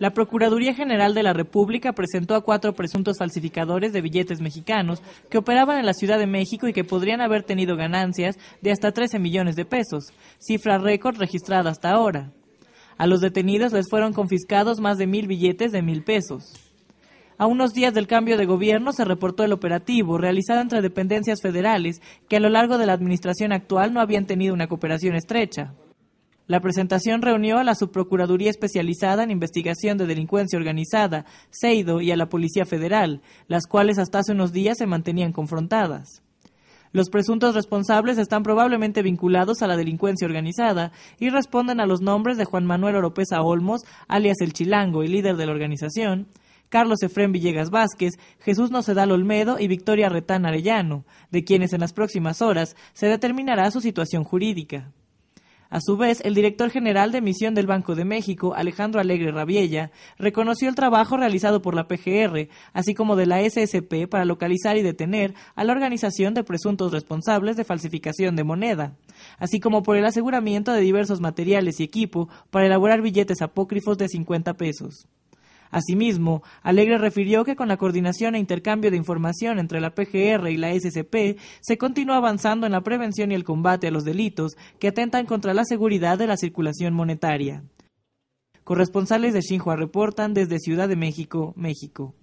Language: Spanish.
La Procuraduría General de la República presentó a cuatro presuntos falsificadores de billetes mexicanos que operaban en la Ciudad de México y que podrían haber tenido ganancias de hasta 13 millones de pesos, cifra récord registrada hasta ahora. A los detenidos les fueron confiscados más de mil billetes de mil pesos. A unos días del cambio de gobierno se reportó el operativo realizado entre dependencias federales que a lo largo de la administración actual no habían tenido una cooperación estrecha. La presentación reunió a la Subprocuraduría Especializada en Investigación de Delincuencia Organizada, SEIDO, y a la Policía Federal, las cuales hasta hace unos días se mantenían confrontadas. Los presuntos responsables están probablemente vinculados a la delincuencia organizada y responden a los nombres de Juan Manuel Oropesa Olmos, alias El Chilango y líder de la organización, Carlos Efrén Villegas Vázquez, Jesús Nocedal Olmedo y Victoria Retán Arellano, de quienes en las próximas horas se determinará su situación jurídica. A su vez, el director general de misión del Banco de México, Alejandro Alegre Rabiella, reconoció el trabajo realizado por la PGR, así como de la SSP para localizar y detener a la organización de presuntos responsables de falsificación de moneda, así como por el aseguramiento de diversos materiales y equipo para elaborar billetes apócrifos de 50 pesos. Asimismo, Alegre refirió que con la coordinación e intercambio de información entre la PGR y la SCP se continúa avanzando en la prevención y el combate a los delitos que atentan contra la seguridad de la circulación monetaria. Corresponsales de Xinhua reportan desde Ciudad de México, México.